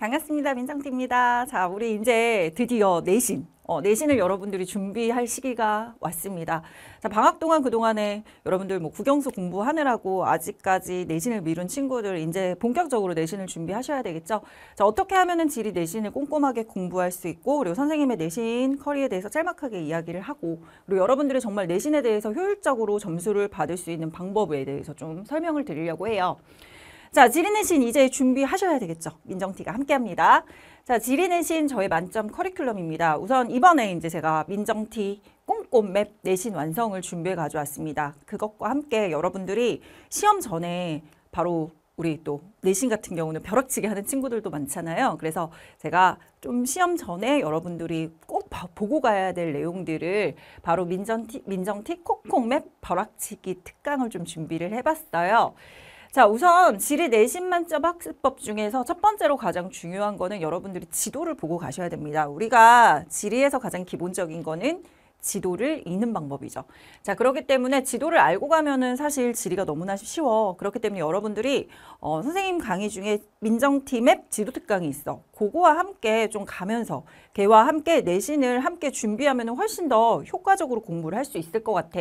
반갑습니다. 민상띠입니다 자, 우리 이제 드디어 내신, 어, 내신을 여러분들이 준비할 시기가 왔습니다. 자, 방학 동안 그동안에 여러분들 뭐 국영수 공부하느라고 아직까지 내신을 미룬 친구들 이제 본격적으로 내신을 준비하셔야 되겠죠. 자, 어떻게 하면은 지리 내신을 꼼꼼하게 공부할 수 있고 그리고 선생님의 내신 커리에 대해서 짤막하게 이야기를 하고 그리고 여러분들이 정말 내신에 대해서 효율적으로 점수를 받을 수 있는 방법에 대해서 좀 설명을 드리려고 해요. 자, 지리는 신 이제 준비하셔야 되겠죠. 민정티가 함께합니다. 자, 지리는 신 저의 만점 커리큘럼입니다. 우선 이번에 이제 제가 민정티 꼼꼼맵 내신 완성을 준비해 가져왔습니다. 그것과 함께 여러분들이 시험 전에 바로 우리 또 내신 같은 경우는 벼락치기 하는 친구들도 많잖아요. 그래서 제가 좀 시험 전에 여러분들이 꼭 보고 가야 될 내용들을 바로 민정티, 민정티 콕콕맵 벼락치기 특강을 좀 준비를 해봤어요. 자, 우선 지리 내신 만점 학습법 중에서 첫 번째로 가장 중요한 거는 여러분들이 지도를 보고 가셔야 됩니다. 우리가 지리에서 가장 기본적인 거는 지도를 읽는 방법이죠. 자, 그렇기 때문에 지도를 알고 가면은 사실 지리가 너무나 쉬워. 그렇기 때문에 여러분들이 어, 선생님 강의 중에 민정팀 의 지도 특강이 있어. 그거와 함께 좀 가면서 걔와 함께 내신을 함께 준비하면 훨씬 더 효과적으로 공부를 할 수 있을 것 같아.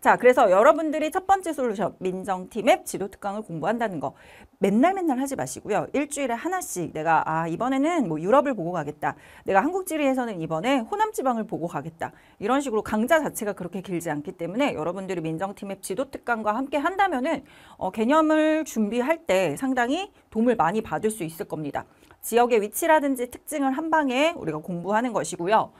자, 그래서 여러분들이 첫 번째 솔루션, 민정팀앱 지도특강을 공부한다는 거 맨날 맨날 하지 마시고요. 일주일에 하나씩 내가 아 이번에는 뭐 유럽을 보고 가겠다. 내가 한국지리에서는 이번에 호남지방을 보고 가겠다. 이런 식으로 강좌 자체가 그렇게 길지 않기 때문에 여러분들이 민정팀앱 지도특강과 함께 한다면 은 어, 개념을 준비할 때 상당히 도움을 많이 받을 수 있을 겁니다. 지역의 위치라든지 특징을 한 방에 우리가 공부하는 것이고요.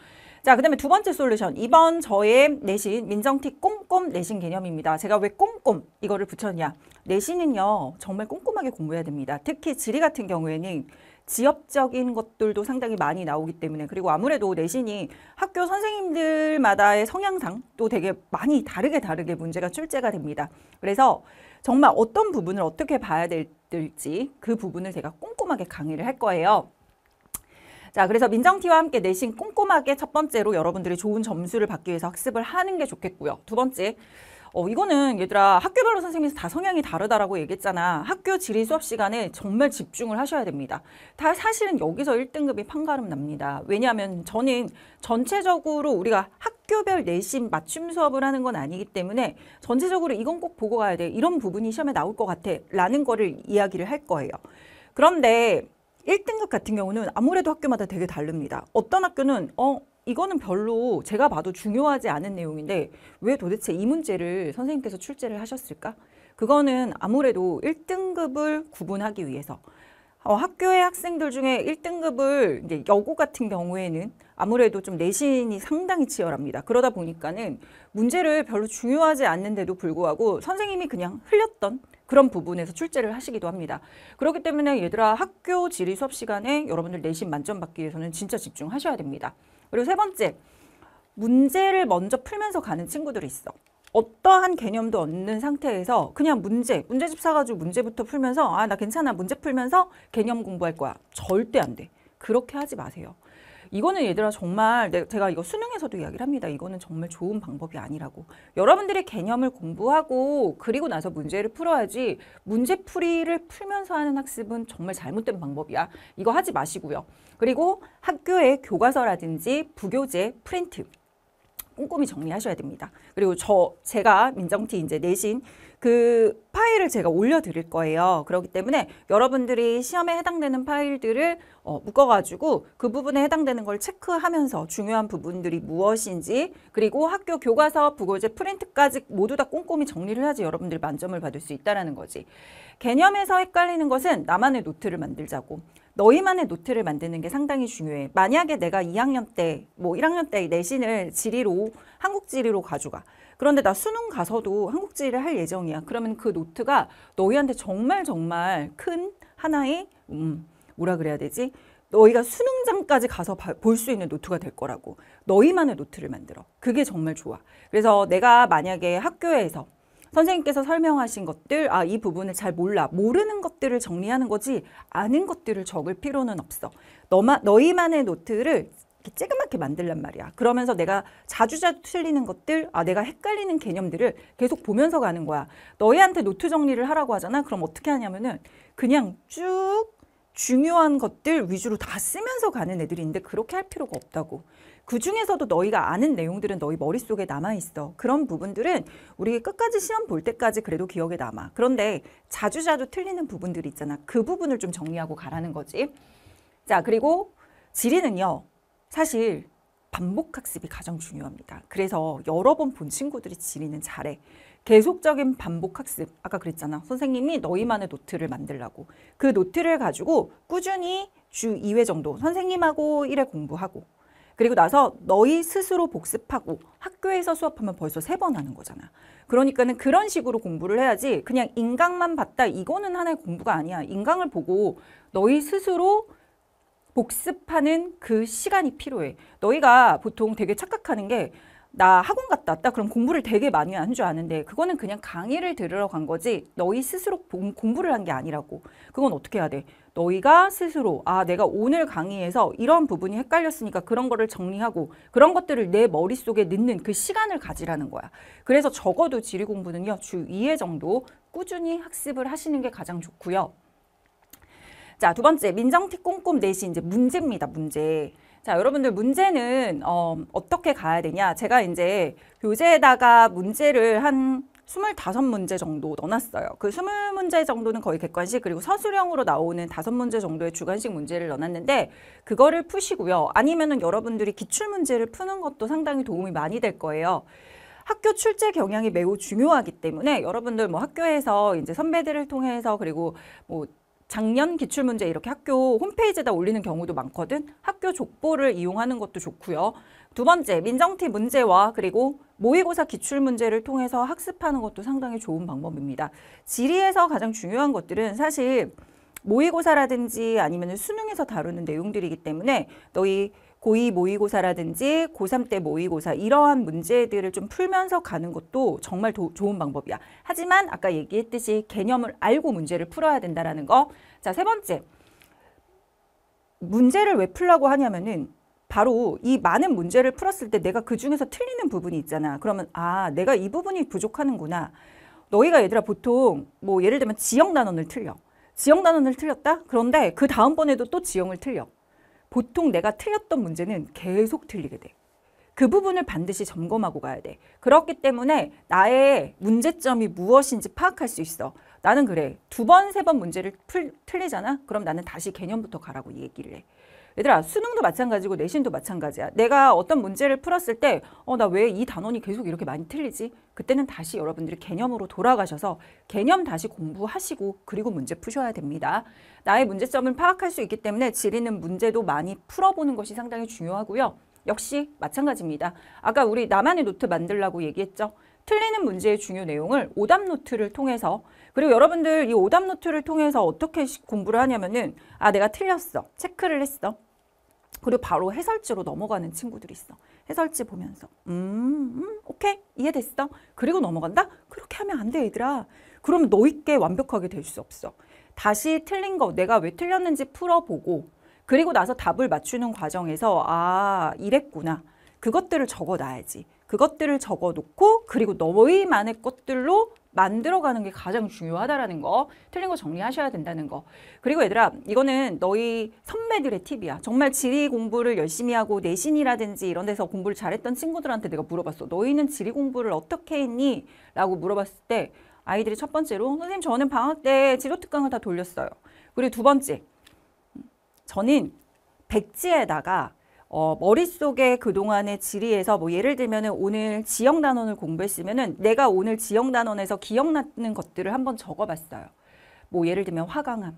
자, 그 다음에 두 번째 솔루션. 이번 저의 내신, 민정티 꼼꼼 내신 개념입니다. 제가 왜 꼼꼼 이거를 붙였냐. 내신은요, 정말 꼼꼼하게 공부해야 됩니다. 특히 지리 같은 경우에는 지역적인 것들도 상당히 많이 나오기 때문에 그리고 아무래도 내신이 학교 선생님들마다의 성향상 또 되게 많이 다르게 다르게 문제가 출제가 됩니다. 그래서 정말 어떤 부분을 어떻게 봐야 될지 그 부분을 제가 꼼꼼하게 강의를 할 거예요. 자, 그래서 민정티와 함께 내신 꼼꼼하게 첫 번째로 여러분들이 좋은 점수를 받기 위해서 학습을 하는 게 좋겠고요. 두 번째, 어, 이거는 얘들아 학교별로 선생님이 다 성향이 다르다라고 얘기했잖아. 학교 지리 수업 시간에 정말 집중을 하셔야 됩니다. 다 사실은 여기서 1등급이 판가름 납니다. 왜냐하면 저는 전체적으로 우리가 학교별 내신 맞춤 수업을 하는 건 아니기 때문에 전체적으로 이건 꼭 보고 가야 돼. 이런 부분이 시험에 나올 것 같아. 라는 거를 이야기를 할 거예요. 그런데 1등급 같은 경우는 아무래도 학교마다 되게 다릅니다. 어떤 학교는 어 이거는 별로 제가 봐도 중요하지 않은 내용인데 왜 도대체 이 문제를 선생님께서 출제를 하셨을까? 그거는 아무래도 1등급을 구분하기 위해서 어, 학교의 학생들 중에 1등급을 이제 여고 같은 경우에는 아무래도 좀 내신이 상당히 치열합니다. 그러다 보니까는 문제를 별로 중요하지 않는데도 불구하고 선생님이 그냥 흘렸던 그런 부분에서 출제를 하시기도 합니다. 그렇기 때문에 얘들아 학교 지리 수업 시간에 여러분들 내신 만점 받기 위해서는 진짜 집중하셔야 됩니다. 그리고 세 번째, 문제를 먼저 풀면서 가는 친구들이 있어. 어떠한 개념도 없는 상태에서 그냥 문제, 문제집 사가지고 문제부터 풀면서 아, 나 괜찮아. 문제 풀면서 개념 공부할 거야. 절대 안 돼. 그렇게 하지 마세요. 이거는 얘들아 정말 제가 이거 수능에서도 이야기를 합니다. 이거는 정말 좋은 방법이 아니라고. 여러분들의 개념을 공부하고 그리고 나서 문제를 풀어야지 문제풀이를 풀면서 하는 학습은 정말 잘못된 방법이야. 이거 하지 마시고요. 그리고 학교의 교과서라든지 부교재, 프린트 꼼꼼히 정리하셔야 됩니다. 그리고 저 제가 민정티 이제 내신 그 파일을 제가 올려드릴 거예요. 그렇기 때문에 여러분들이 시험에 해당되는 파일들을 어, 묶어가지고 그 부분에 해당되는 걸 체크하면서 중요한 부분들이 무엇인지 그리고 학교 교과서, 부고제, 프린트까지 모두 다 꼼꼼히 정리를 해야지 여러분들이 만점을 받을 수 있다는 거지. 개념에서 헷갈리는 것은 나만의 노트를 만들자고 너희만의 노트를 만드는 게 상당히 중요해. 만약에 내가 2학년 때, 뭐 1학년 때 내신을 지리로, 한국 지리로 가져가. 그런데 나 수능 가서도 한국 지리를 할 예정이야. 그러면 그 노트가 너희한테 정말 정말 큰 하나의, 음, 뭐라 그래야 되지? 너희가 수능장까지 가서 볼 수 있는 노트가 될 거라고. 너희만의 노트를 만들어. 그게 정말 좋아. 그래서 내가 만약에 학교에서 선생님께서 설명하신 것들 아 이 부분을 잘 몰라 모르는 것들을 정리하는 거지 아는 것들을 적을 필요는 없어 너마, 너희만의 노트를 이렇게 찌그맣게 만들란 말이야. 그러면서 내가 자주자주 틀리는 것들, 아 내가 헷갈리는 개념들을 계속 보면서 가는 거야. 너희한테 노트 정리를 하라고 하잖아. 그럼 어떻게 하냐면은 그냥 쭉 중요한 것들 위주로 다 쓰면서 가는 애들인데 그렇게 할 필요가 없다고. 그 중에서도 너희가 아는 내용들은 너희 머릿속에 남아있어. 그런 부분들은 우리 끝까지 시험 볼 때까지 그래도 기억에 남아. 그런데 자주자주 틀리는 부분들이 있잖아. 그 부분을 좀 정리하고 가라는 거지. 자, 그리고 지리는요. 사실 반복학습이 가장 중요합니다. 그래서 여러 번 본 친구들이 지리는 잘해. 계속적인 반복 학습. 아까 그랬잖아. 선생님이 너희만의 노트를 만들라고. 그 노트를 가지고 꾸준히 주 2회 정도 선생님하고 1회 공부하고 그리고 나서 너희 스스로 복습하고 학교에서 수업하면 벌써 세 번 하는 거잖아. 그러니까는 그런 식으로 공부를 해야지 그냥 인강만 봤다 이거는 하나의 공부가 아니야. 인강을 보고 너희 스스로 복습하는 그 시간이 필요해. 너희가 보통 되게 착각하는 게나 학원 갔다 왔다 그럼 공부를 되게 많이 한 줄 아는데 그거는 그냥 강의를 들으러 간 거지 너희 스스로 공부를 한 게 아니라고 그건 어떻게 해야 돼 너희가 스스로 아 내가 오늘 강의에서 이런 부분이 헷갈렸으니까 그런 거를 정리하고 그런 것들을 내 머릿속에 넣는 그 시간을 가지라는 거야 그래서 적어도 지리 공부는요 주 2회 정도 꾸준히 학습을 하시는 게 가장 좋고요 자 두 번째 민정티 꼼꼼 내시 이제 문제입니다 문제 자, 여러분들 문제는 어, 어떻게 가야 되냐? 제가 이제 교재에다가 문제를 한 스물다섯 문제 정도 넣어놨어요. 그 스물 문제 정도는 거의 객관식 그리고 서술형으로 나오는 다섯 문제 정도의 주관식 문제를 넣어놨는데 그거를 푸시고요. 아니면은 여러분들이 기출 문제를 푸는 것도 상당히 도움이 많이 될 거예요. 학교 출제 경향이 매우 중요하기 때문에 여러분들 뭐 학교에서 이제 선배들을 통해서 그리고 뭐 작년 기출문제 이렇게 학교 홈페이지에다 올리는 경우도 많거든. 학교 족보를 이용하는 것도 좋고요. 두 번째, 민정티 문제와 그리고 모의고사 기출문제를 통해서 학습하는 것도 상당히 좋은 방법입니다. 지리에서 가장 중요한 것들은 사실 모의고사라든지 아니면 수능에서 다루는 내용들이기 때문에 너희 고2 모의고사라든지 고3 때 모의고사 이러한 문제들을 좀 풀면서 가는 것도 정말 도, 좋은 방법이야. 하지만 아까 얘기했듯이 개념을 알고 문제를 풀어야 된다라는 거. 자, 세 번째. 문제를 왜 풀라고 하냐면은 바로 이 많은 문제를 풀었을 때 내가 그 중에서 틀리는 부분이 있잖아. 그러면 아, 내가 이 부분이 부족하는구나. 너희가 얘들아 보통 뭐 예를 들면 지역 단원을 틀려. 지역 단원을 틀렸다? 그런데 그 다음번에도 또 지형을 틀려. 보통 내가 틀렸던 문제는 계속 틀리게 돼. 그 부분을 반드시 점검하고 가야 돼. 그렇기 때문에 나의 문제점이 무엇인지 파악할 수 있어. 나는 그래. 두 번, 세 번 문제를 풀, 틀리잖아? 그럼 나는 다시 개념부터 가라고 얘기를 해. 얘들아 수능도 마찬가지고 내신도 마찬가지야. 내가 어떤 문제를 풀었을 때어나 왜 이 단원이 계속 이렇게 많이 틀리지? 그때는 다시 여러분들이 개념으로 돌아가셔서 개념 다시 공부하시고 그리고 문제 푸셔야 됩니다. 나의 문제점을 파악할 수 있기 때문에 지리는 문제도 많이 풀어보는 것이 상당히 중요하고요. 역시 마찬가지입니다. 아까 우리 나만의 노트 만들라고 얘기했죠. 틀리는 문제의 중요 내용을 오답 노트를 통해서 그리고 여러분들 이 오답 노트를 통해서 어떻게 공부를 하냐면은 아 내가 틀렸어. 체크를 했어. 그리고 바로 해설지로 넘어가는 친구들이 있어. 해설지 보면서 음, 음 오케이 이해됐어. 그리고 넘어간다? 그렇게 하면 안돼 얘들아. 그럼 너 있게 완벽하게 될 수 없어. 다시 틀린 거 내가 왜 틀렸는지 풀어보고 그리고 나서 답을 맞추는 과정에서 아 이랬구나. 그것들을 적어놔야지. 그것들을 적어놓고 그리고 너희만의 것들로 만들어가는 게 가장 중요하다라는 거 틀린 거 정리하셔야 된다는 거 그리고 얘들아 이거는 너희 선배들의 팁이야 정말 지리 공부를 열심히 하고 내신이라든지 이런 데서 공부를 잘했던 친구들한테 내가 물어봤어 너희는 지리 공부를 어떻게 했니? 라고 물어봤을 때 아이들이 첫 번째로 선생님 저는 방학 때 지도 특강을 다 돌렸어요 그리고 두 번째 저는 백지에다가 어, 머릿속에 그동안의 지리에서 뭐 예를 들면은 오늘 지역 단원을 공부했으면은 내가 오늘 지역 단원에서 기억나는 것들을 한번 적어봤어요. 뭐 예를 들면 화강암,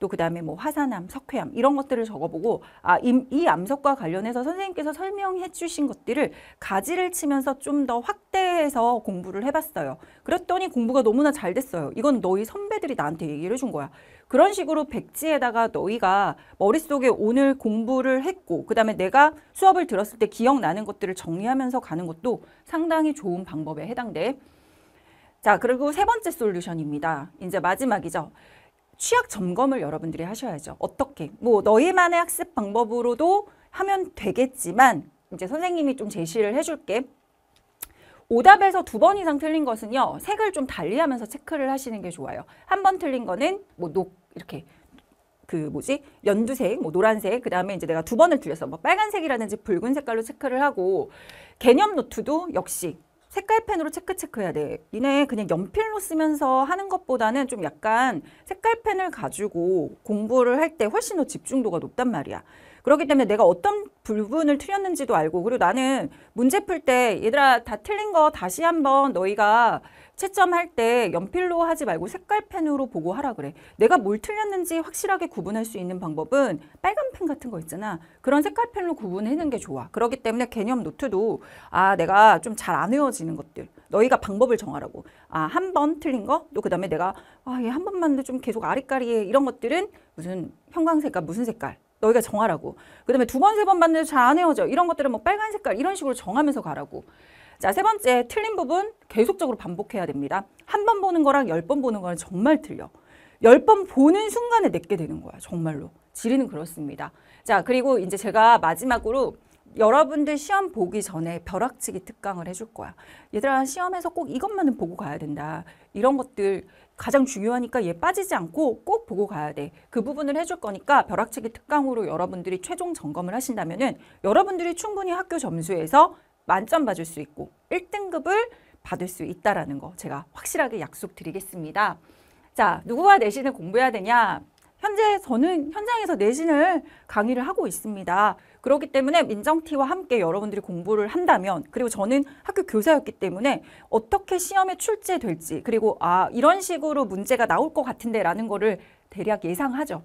또 그다음에 뭐 화산암, 석회암 이런 것들을 적어보고 아, 이, 이 암석과 관련해서 선생님께서 설명해 주신 것들을 가지를 치면서 좀 더 확대해서 공부를 해봤어요. 그랬더니 공부가 너무나 잘 됐어요. 이건 너희 선배들이 나한테 얘기를 해준 거야. 그런 식으로 백지에다가 너희가 머릿속에 오늘 공부를 했고 그 다음에 내가 수업을 들었을 때 기억나는 것들을 정리하면서 가는 것도 상당히 좋은 방법에 해당돼. 자 그리고 세 번째 솔루션입니다. 이제 마지막이죠. 취약 점검을 여러분들이 하셔야죠. 어떻게? 뭐 너희만의 학습 방법으로도 하면 되겠지만 이제 선생님이 좀 제시를 해줄게. 오답에서 두 번 이상 틀린 것은요. 색을 좀 달리하면서 체크를 하시는 게 좋아요. 한 번 틀린 거는 뭐 녹 이렇게 그 뭐지 연두색, 뭐 노란색, 그 다음에 이제 내가 두 번을 줄여서 뭐 빨간색이라든지 붉은 색깔로 체크를 하고 개념 노트도 역시 색깔펜으로 체크 체크해야 돼. 니네 그냥 연필로 쓰면서 하는 것보다는 좀 약간 색깔펜을 가지고 공부를 할 때 훨씬 더 집중도가 높단 말이야. 그렇기 때문에 내가 어떤 부분을 틀렸는지도 알고 그리고 나는 문제 풀 때 얘들아 다 틀린 거 다시 한번 너희가 채점할 때 연필로 하지 말고 색깔펜으로 보고 하라 그래. 내가 뭘 틀렸는지 확실하게 구분할 수 있는 방법은 빨간 펜 같은 거 있잖아. 그런 색깔펜으로 구분해는 게 좋아. 그렇기 때문에 개념 노트도 아 내가 좀 잘 안 외워지는 것들 너희가 방법을 정하라고. 아 한 번 틀린 거 또 그다음에 내가 아 얘 한 번만 해도 좀 계속 아리까리해 이런 것들은 무슨 형광색깔 무슨 색깔 너희가 정하라고. 그 다음에 두 번, 세번 만나도 잘안 헤어져. 이런 것들은 뭐 빨간 색깔 이런 식으로 정하면서 가라고. 자, 세 번째 틀린 부분 계속적으로 반복해야 됩니다. 한 번 보는 거랑 열 번 보는 거랑 정말 틀려. 열 번 보는 순간에 내게 되는 거야. 정말로. 지리는 그렇습니다. 자, 그리고 이제 제가 마지막으로 여러분들 시험 보기 전에 벼락치기 특강을 해줄 거야. 얘들아 시험에서 꼭 이것만은 보고 가야 된다. 이런 것들 가장 중요하니까 얘 빠지지 않고 꼭 보고 가야 돼. 그 부분을 해줄 거니까 벼락치기 특강으로 여러분들이 최종 점검을 하신다면은 여러분들이 충분히 학교 점수에서 만점 받을 수 있고 1등급을 받을 수 있다라는 거 제가 확실하게 약속드리겠습니다. 자, 누구와 내신을 공부해야 되냐? 현재 저는 현장에서 내신을 강의를 하고 있습니다. 그렇기 때문에 민정티와 함께 여러분들이 공부를 한다면 그리고 저는 학교 교사였기 때문에 어떻게 시험에 출제될지 그리고 아 이런 식으로 문제가 나올 것 같은데 라는 거를 대략 예상하죠.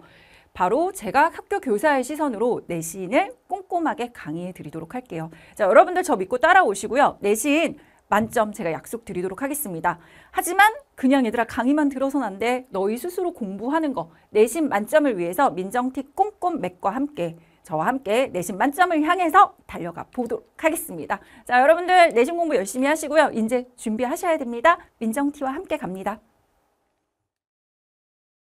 바로 제가 학교 교사의 시선으로 내신을 꼼꼼하게 강의해 드리도록 할게요. 자, 여러분들 저 믿고 따라오시고요. 내신 만점 제가 약속드리도록 하겠습니다. 하지만 그냥 얘들아 강의만 들어선 안 돼. 너희 스스로 공부하는 거 내신 만점을 위해서 민정티 꼼꼼 맥과 함께 저와 함께 내신 만점을 향해서 달려가 보도록 하겠습니다. 자, 여러분들 내신 공부 열심히 하시고요. 이제 준비하셔야 됩니다. 민정티와 함께 갑니다.